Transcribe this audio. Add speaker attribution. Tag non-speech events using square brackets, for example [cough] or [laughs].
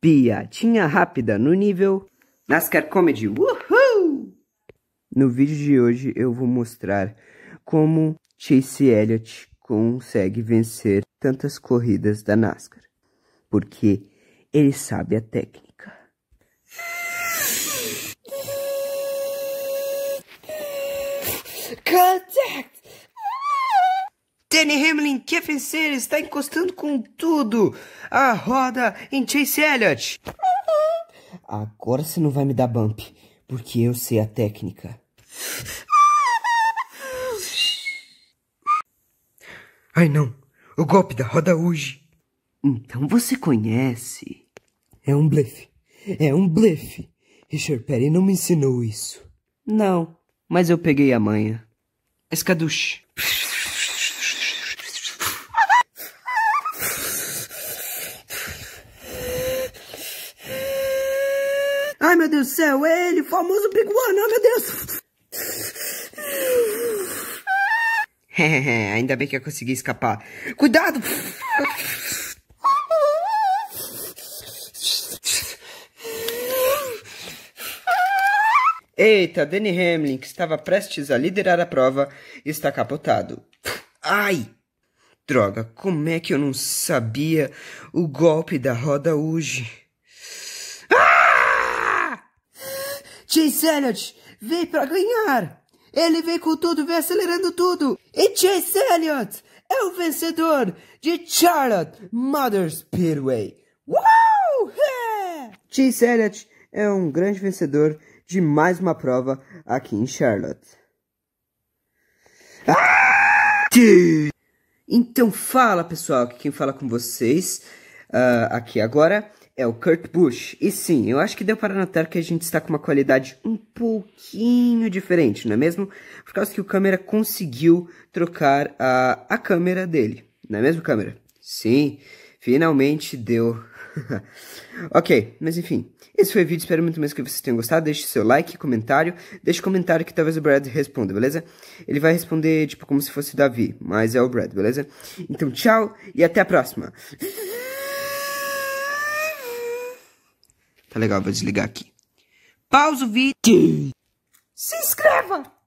Speaker 1: Piatinha rápida no nível NASCAR Comedy. Uhul! No vídeo de hoje eu vou mostrar como Chase Elliott consegue vencer tantas corridas da NASCAR. Porque ele sabe a técnica.
Speaker 2: Contact! Danny Hamlin, Kevin Sears está encostando com tudo. A roda em Chase
Speaker 1: Elliott. [laughs] Agora você não vai me dar bump, porque eu sei a técnica. [laughs] Ai não, o golpe da roda hoje. Então você conhece? É um blefe, é um blefe. Richard Perry não me ensinou isso. Não, mas eu peguei a manha. Escaduche.
Speaker 2: Ai, meu Deus do céu, é ele, famoso Big meu Deus.
Speaker 1: [laughs] Ainda bem que eu consegui escapar. Cuidado! Eita, Danny Hamlin, que estava prestes a liderar a prova, está capotado. Ai! Droga, como é que eu não sabia o golpe da roda hoje? Chase Elliott veio
Speaker 2: para ganhar. Ele veio com tudo, veio acelerando tudo. E Chase Elliott
Speaker 1: é o vencedor de Charlotte Mother Speedway. Uau! É! Yeah! Chase Elliott é um grande vencedor de mais uma prova aqui em Charlotte. Ah! Então fala pessoal, que quem fala com vocês uh, aqui agora é o Kurt Busch. E sim, eu acho que deu para notar que a gente está com uma qualidade um pouquinho diferente, não é mesmo? Por causa que o câmera conseguiu trocar a, a câmera dele, não é mesmo, câmera? Sim, finalmente deu. [laughs] ok, mas enfim, esse foi o vídeo, espero muito mesmo que vocês tenham gostado, deixe seu like, comentário, deixe comentário que talvez o Brad responda, beleza? Ele vai responder, tipo, como se fosse o Davi, mas é o Brad, beleza? Então, tchau e até a próxima! Tá legal, vou desligar aqui.
Speaker 2: Pausa o vídeo. Se inscreva!